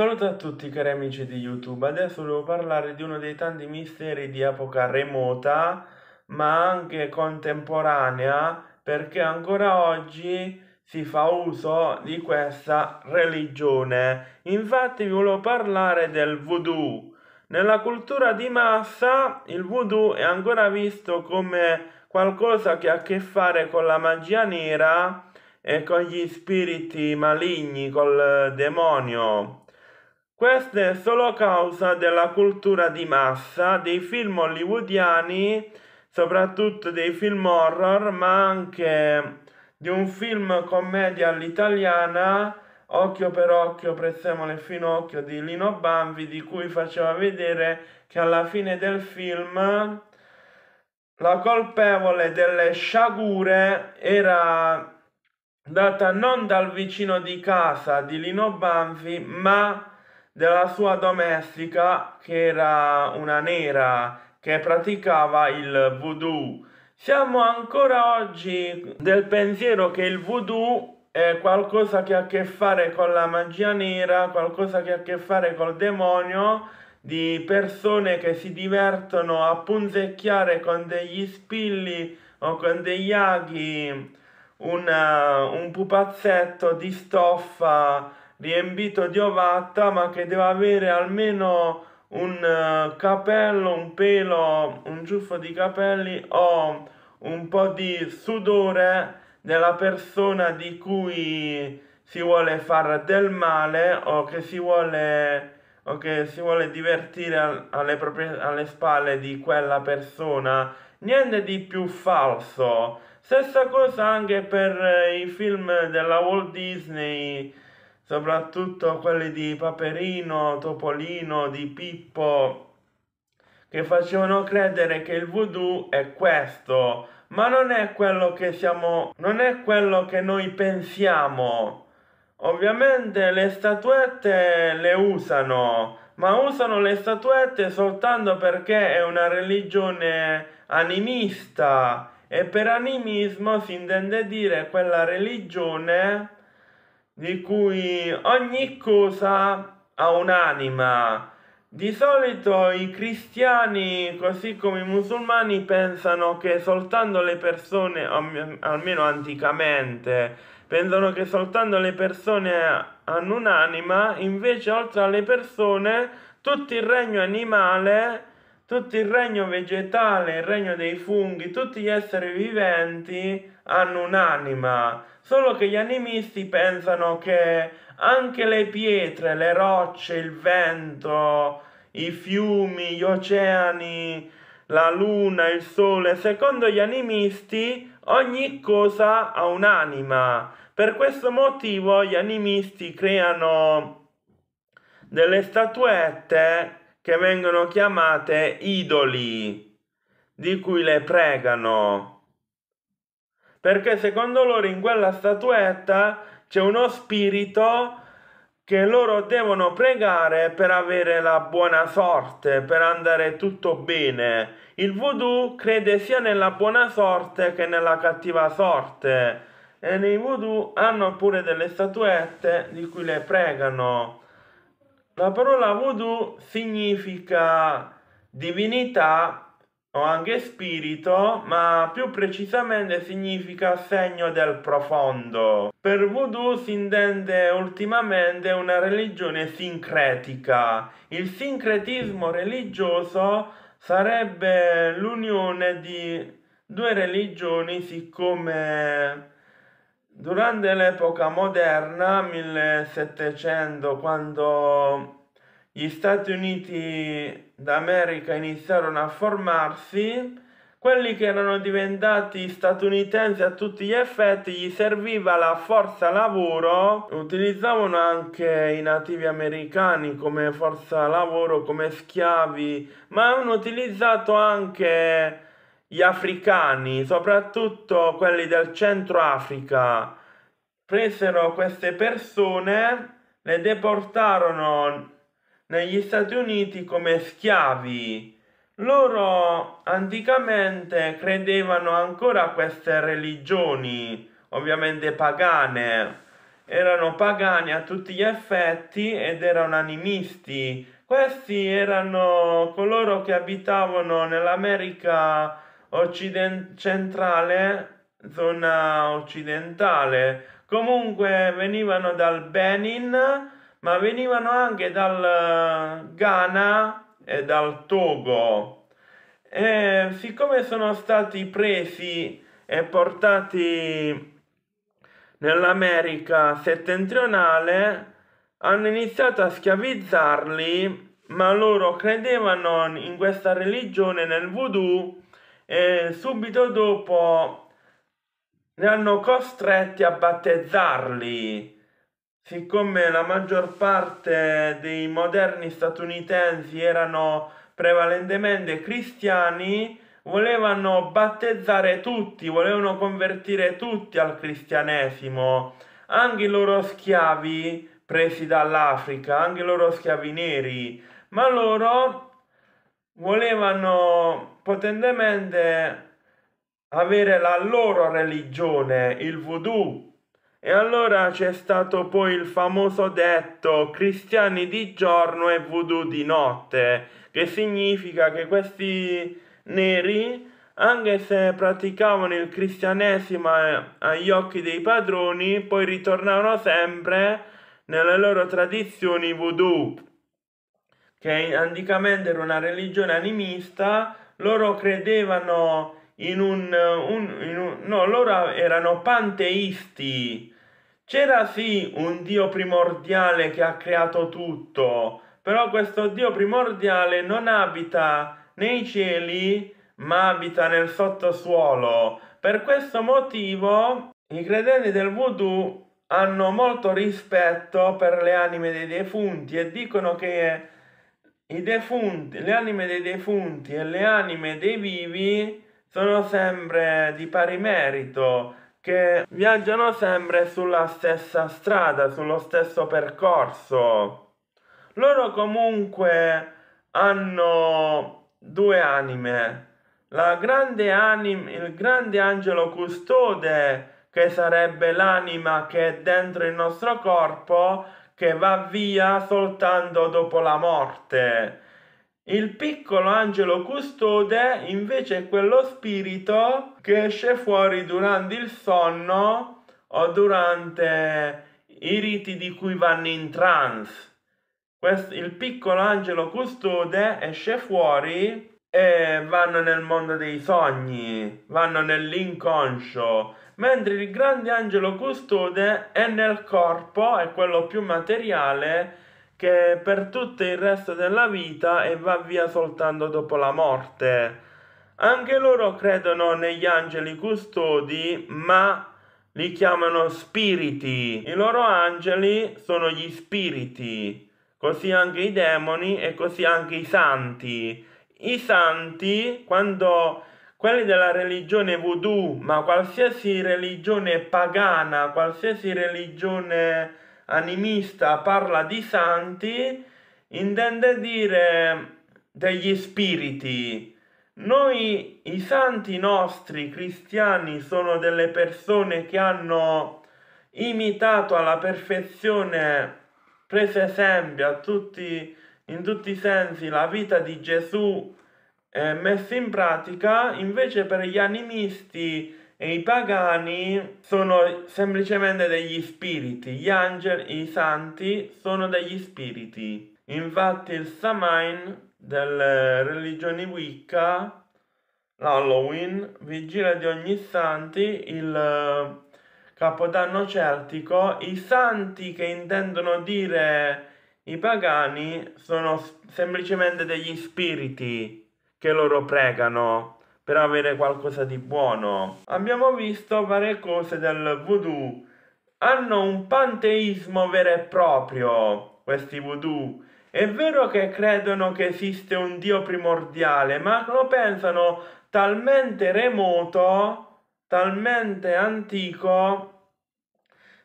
saluto a tutti cari amici di YouTube, adesso devo parlare di uno dei tanti misteri di epoca remota ma anche contemporanea perché ancora oggi si fa uso di questa religione. Infatti vi volevo parlare del voodoo. Nella cultura di massa il voodoo è ancora visto come qualcosa che ha a che fare con la magia nera e con gli spiriti maligni, col demonio. Questo è solo a causa della cultura di massa dei film hollywoodiani, soprattutto dei film horror, ma anche di un film commedia all'italiana, Occhio per occhio, prezzemolo e finocchio di Lino Bambi, di cui faceva vedere che alla fine del film la colpevole delle sciagure era data non dal vicino di casa di Lino Banfi, ma della sua domestica che era una nera che praticava il voodoo. Siamo ancora oggi del pensiero che il voodoo è qualcosa che ha a che fare con la magia nera, qualcosa che ha a che fare col demonio, di persone che si divertono a punzecchiare con degli spilli o con degli aghi una, un pupazzetto di stoffa riempito di ovatta ma che deve avere almeno un eh, capello un pelo un ciuffo di capelli o un po di sudore della persona di cui si vuole far del male o che si vuole o che si vuole divertire alle, proprie, alle spalle di quella persona niente di più falso stessa cosa anche per eh, i film della Walt Disney soprattutto quelli di Paperino, Topolino, di Pippo, che facevano credere che il voodoo è questo, ma non è quello che siamo, non è quello che noi pensiamo. Ovviamente le statuette le usano, ma usano le statuette soltanto perché è una religione animista e per animismo si intende dire quella religione di cui ogni cosa ha un'anima. Di solito i cristiani, così come i musulmani, pensano che soltanto le persone, almeno anticamente, pensano che soltanto le persone hanno un'anima, invece oltre alle persone tutto il regno animale, tutto il regno vegetale, il regno dei funghi, tutti gli esseri viventi hanno un'anima Solo che gli animisti pensano che anche le pietre, le rocce, il vento, i fiumi, gli oceani, la luna, il sole, secondo gli animisti ogni cosa ha un'anima. Per questo motivo gli animisti creano delle statuette che vengono chiamate idoli, di cui le pregano perché secondo loro in quella statuetta c'è uno spirito che loro devono pregare per avere la buona sorte, per andare tutto bene. Il voodoo crede sia nella buona sorte che nella cattiva sorte e nei voodoo hanno pure delle statuette di cui le pregano. La parola voodoo significa divinità o anche spirito, ma più precisamente significa segno del profondo. Per voodoo si intende ultimamente una religione sincretica. Il sincretismo religioso sarebbe l'unione di due religioni siccome durante l'epoca moderna, 1700, quando gli Stati Uniti d'America iniziarono a formarsi, quelli che erano diventati statunitensi a tutti gli effetti gli serviva la forza lavoro, utilizzavano anche i nativi americani come forza lavoro, come schiavi, ma hanno utilizzato anche gli africani, soprattutto quelli del centro Africa. Presero queste persone, le deportarono negli Stati Uniti come schiavi. Loro anticamente credevano ancora a queste religioni, ovviamente pagane. Erano pagani a tutti gli effetti ed erano animisti. Questi erano coloro che abitavano nell'America centrale, zona occidentale. Comunque venivano dal Benin, ma venivano anche dal eh, Ghana e dal Togo. E siccome sono stati presi e portati nell'America settentrionale, hanno iniziato a schiavizzarli, ma loro credevano in questa religione nel voodoo e subito dopo li hanno costretti a battezzarli siccome la maggior parte dei moderni statunitensi erano prevalentemente cristiani, volevano battezzare tutti, volevano convertire tutti al cristianesimo, anche i loro schiavi presi dall'Africa, anche i loro schiavi neri, ma loro volevano potentemente avere la loro religione, il voodoo, e allora c'è stato poi il famoso detto cristiani di giorno e voodoo di notte, che significa che questi neri, anche se praticavano il cristianesimo agli occhi dei padroni, poi ritornavano sempre nelle loro tradizioni voodoo, che anticamente era una religione animista, loro credevano in un, eh, un, in un no, loro erano panteisti. C'era sì un dio primordiale che ha creato tutto, però questo dio primordiale non abita nei cieli, ma abita nel sottosuolo. Per questo motivo i credenti del voodoo hanno molto rispetto per le anime dei defunti e dicono che i defunti, le anime dei defunti e le anime dei vivi sono sempre di pari merito, che viaggiano sempre sulla stessa strada, sullo stesso percorso. Loro comunque hanno due anime. La grande anima, il grande angelo custode, che sarebbe l'anima che è dentro il nostro corpo, che va via soltanto dopo la morte il piccolo angelo custode invece è quello spirito che esce fuori durante il sonno o durante i riti di cui vanno in trance. Questo, il piccolo angelo custode esce fuori e vanno nel mondo dei sogni, vanno nell'inconscio, mentre il grande angelo custode è nel corpo, è quello più materiale che per tutto il resto della vita e va via soltanto dopo la morte. Anche loro credono negli angeli custodi, ma li chiamano spiriti. I loro angeli sono gli spiriti, così anche i demoni e così anche i santi. I santi, quando quelli della religione voodoo, ma qualsiasi religione pagana, qualsiasi religione animista parla di santi intende dire degli spiriti. Noi, i santi nostri cristiani, sono delle persone che hanno imitato alla perfezione, preso esempio a tutti, in tutti i sensi, la vita di Gesù eh, messa in pratica. Invece per gli animisti e i pagani sono semplicemente degli spiriti, gli angeli, i santi sono degli spiriti. Infatti il Samain delle religioni Wicca, l'Halloween, vigilia di ogni santi, il eh, capodanno celtico, i santi che intendono dire i pagani sono semplicemente degli spiriti che loro pregano per avere qualcosa di buono. Abbiamo visto varie cose del voodoo. Hanno un panteismo vero e proprio, questi voodoo. È vero che credono che esiste un dio primordiale, ma lo pensano talmente remoto, talmente antico,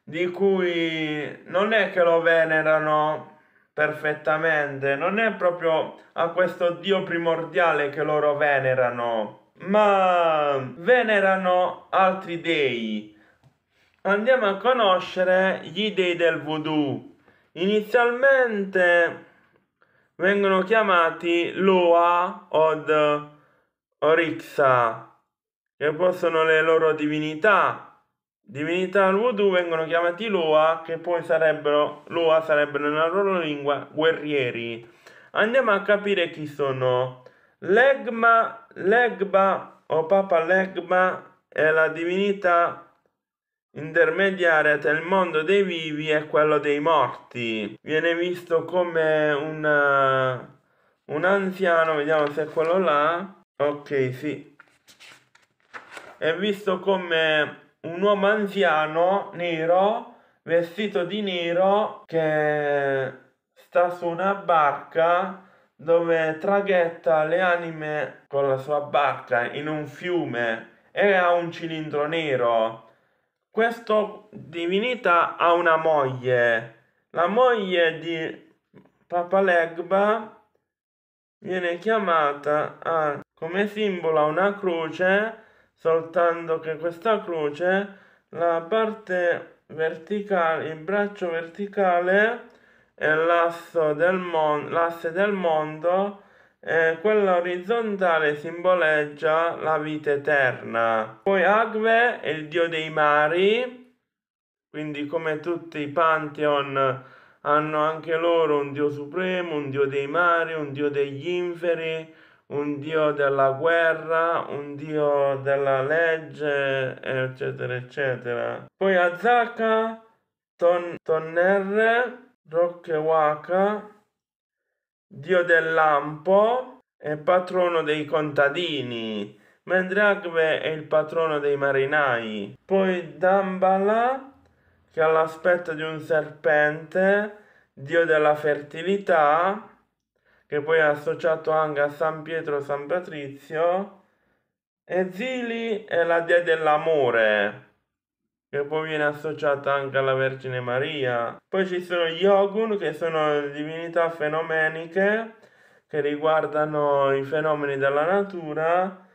di cui non è che lo venerano perfettamente, non è proprio a questo dio primordiale che loro venerano ma venerano altri dei. Andiamo a conoscere gli dei del voodoo. Inizialmente vengono chiamati Loa od Orixa, che possono le loro divinità. Divinità al voodoo vengono chiamati Loa, che poi sarebbero, Loa sarebbero nella loro lingua guerrieri. Andiamo a capire chi sono. Legma, Legba o Papa Legma è la divinità intermediaria tra il mondo dei vivi e quello dei morti. Viene visto come un, eh, un anziano, vediamo se è quello là. Ok, sì. È visto come un uomo anziano nero, vestito di nero, che sta su una barca dove traghetta le anime con la sua barca in un fiume e ha un cilindro nero. Questa divinità ha una moglie. La moglie di Papalegba viene chiamata a, come simbolo a una croce, soltanto che questa croce, la parte verticale, il braccio verticale è l'asse del, mon- del mondo eh, quella orizzontale simboleggia la vita eterna. Poi Agve è il dio dei mari, quindi come tutti i pantheon hanno anche loro un dio supremo, un dio dei mari, un dio degli inferi, un dio della guerra, un dio della legge, eccetera, eccetera. Poi Azaka, Ton- Tonnerre, Rocche Waka, dio del lampo, e patrono dei contadini, mentre Agve è il patrono dei marinai. Poi Dambala, che ha l'aspetto di un serpente, dio della fertilità, che poi è associato anche a San Pietro e San Patrizio, e Zili è la dea dell'amore che poi viene associata anche alla Vergine Maria. Poi ci sono gli Ogun, che sono divinità fenomeniche che riguardano i fenomeni della natura,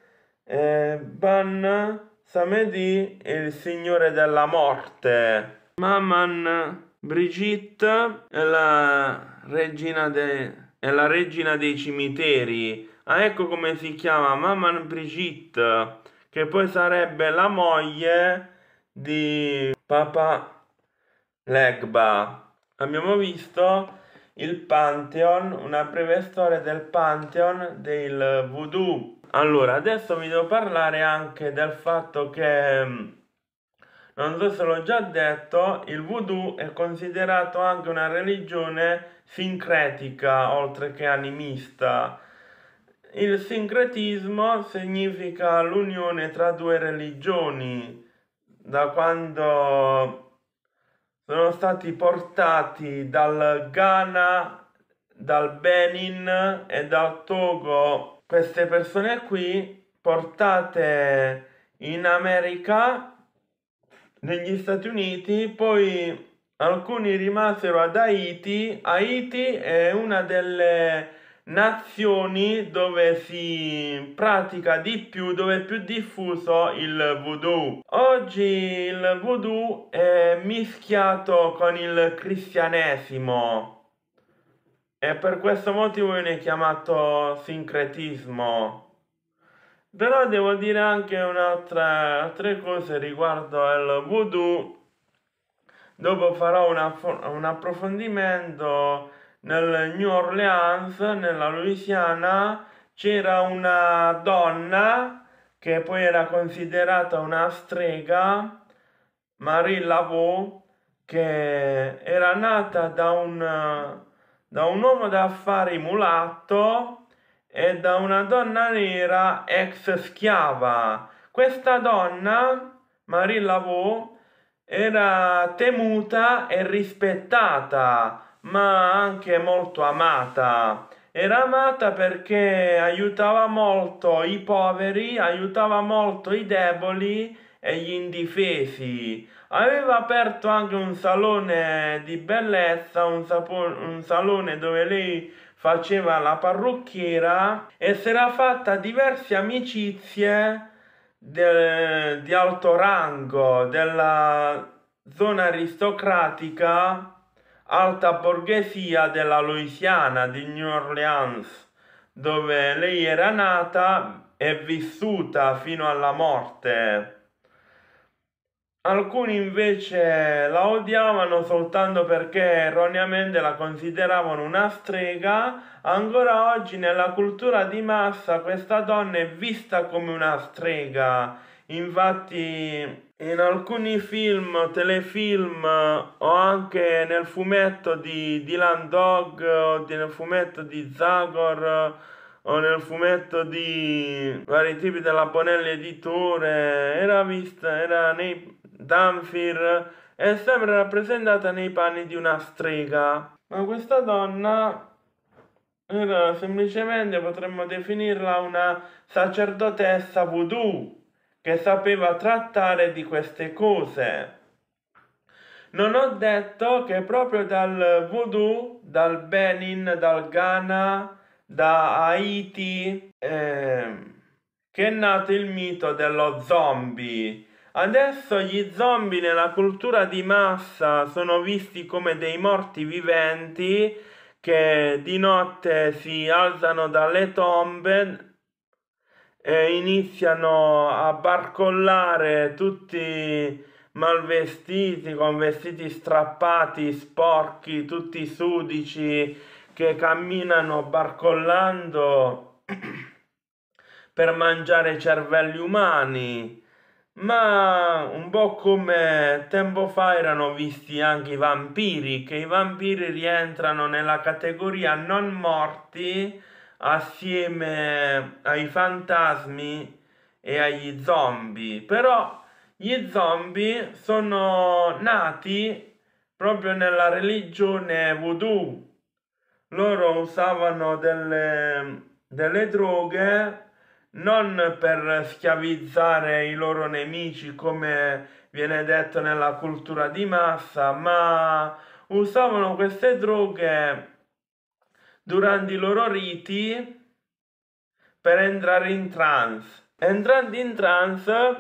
eh, Ban, Samedi e il Signore della Morte. Maman Brigitte è la regina, de, è la regina dei cimiteri. Ah, ecco come si chiama Maman Brigitte, che poi sarebbe la moglie di Papa Legba. Abbiamo visto il Pantheon, una breve storia del Pantheon del voodoo. Allora, adesso vi devo parlare anche del fatto che mm, non so se l'ho già detto, il voodoo è considerato anche una religione sincretica oltre che animista. Il sincretismo significa l'unione tra due religioni da quando sono stati portati dal Ghana, dal Benin e dal Togo. Queste persone qui portate in America, negli Stati Uniti, poi alcuni rimasero ad Haiti. Haiti è una delle nazioni dove si pratica di più, dove è più diffuso il voodoo. Oggi il voodoo è mischiato con il cristianesimo e per questo motivo viene chiamato sincretismo. Però devo dire anche un'altra altre cose riguardo al voodoo. Dopo farò una, un approfondimento nel New Orleans, nella Louisiana, c'era una donna che poi era considerata una strega, Marie Laveau, che era nata da un, da un uomo d'affari mulatto e da una donna nera ex schiava. Questa donna, Marie Laveau, era temuta e rispettata ma anche molto amata. Era amata perché aiutava molto i poveri, aiutava molto i deboli e gli indifesi. Aveva aperto anche un salone di bellezza, un, sapo- un salone dove lei faceva la parrucchiera e si era fatta diverse amicizie de- di alto rango della zona aristocratica alta borghesia della Louisiana di New Orleans, dove lei era nata e vissuta fino alla morte. Alcuni invece la odiavano soltanto perché erroneamente la consideravano una strega. Ancora oggi nella cultura di massa questa donna è vista come una strega. Infatti in alcuni film, telefilm o anche nel fumetto di Dylan Dog o nel fumetto di Zagor o nel fumetto di vari tipi della Bonelli Editore era vista, era nei Danfir è sempre rappresentata nei panni di una strega ma questa donna era semplicemente potremmo definirla una sacerdotessa voodoo che sapeva trattare di queste cose. Non ho detto che proprio dal voodoo, dal Benin, dal Ghana, da Haiti, eh, che è nato il mito dello zombie. Adesso gli zombie nella cultura di massa sono visti come dei morti viventi che di notte si alzano dalle tombe eh, iniziano a barcollare tutti malvestiti, con vestiti strappati, sporchi, tutti sudici che camminano barcollando per mangiare cervelli umani. Ma un po' come tempo fa erano visti anche i vampiri, che i vampiri rientrano nella categoria non morti, assieme ai fantasmi e agli zombie. Però gli zombie sono nati proprio nella religione voodoo. Loro usavano delle, delle droghe non per schiavizzare i loro nemici come viene detto nella cultura di massa, ma usavano queste droghe durante i loro riti per entrare in trance. Entrando in trance,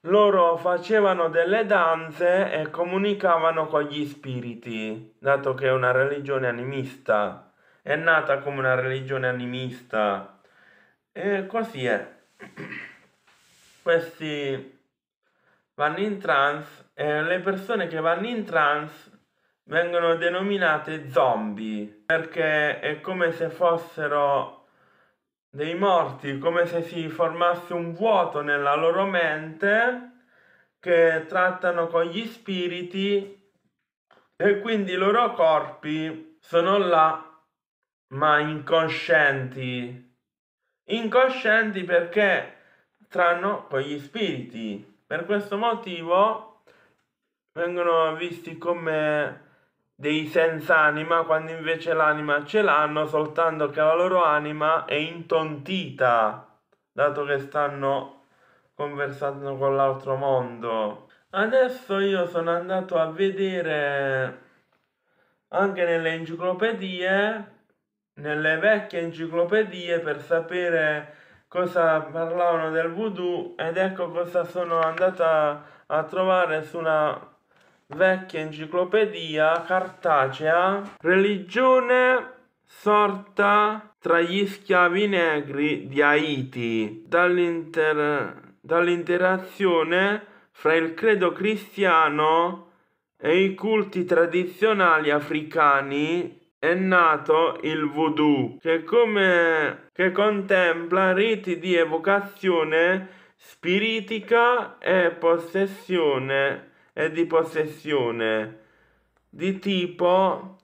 loro facevano delle danze e comunicavano con gli spiriti, dato che è una religione animista, è nata come una religione animista. E così è. Questi vanno in trance e eh, le persone che vanno in trance vengono denominate zombie perché è come se fossero dei morti, come se si formasse un vuoto nella loro mente che trattano con gli spiriti e quindi i loro corpi sono là ma inconscienti. incoscienti perché tranno con gli spiriti. Per questo motivo vengono visti come dei senza anima quando invece l'anima ce l'hanno, soltanto che la loro anima è intontita, dato che stanno conversando con l'altro mondo. Adesso io sono andato a vedere anche nelle enciclopedie, nelle vecchie enciclopedie per sapere cosa parlavano del voodoo ed ecco cosa sono andata a trovare su una Vecchia enciclopedia cartacea, religione sorta tra gli schiavi negri di Haiti dall'inter... dall'interazione fra il credo cristiano e i culti tradizionali africani è nato il voodoo, che, come, che contempla riti di evocazione spiritica e possessione e di possessione di tipo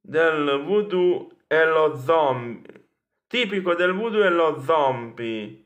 del voodoo e lo zombie. Tipico del voodoo e lo zombie.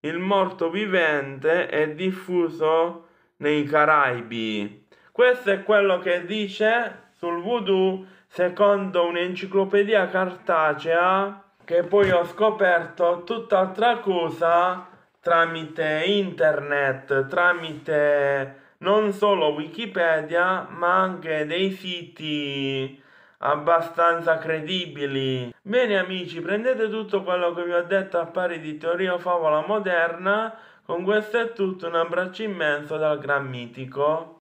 Il morto vivente è diffuso nei Caraibi. Questo è quello che dice sul voodoo secondo un'enciclopedia cartacea che poi ho scoperto tutt'altra cosa tramite internet, tramite non solo Wikipedia, ma anche dei siti abbastanza credibili. Bene amici, prendete tutto quello che vi ho detto a pari di teoria o favola moderna. Con questo è tutto, un abbraccio immenso dal Gran Mitico.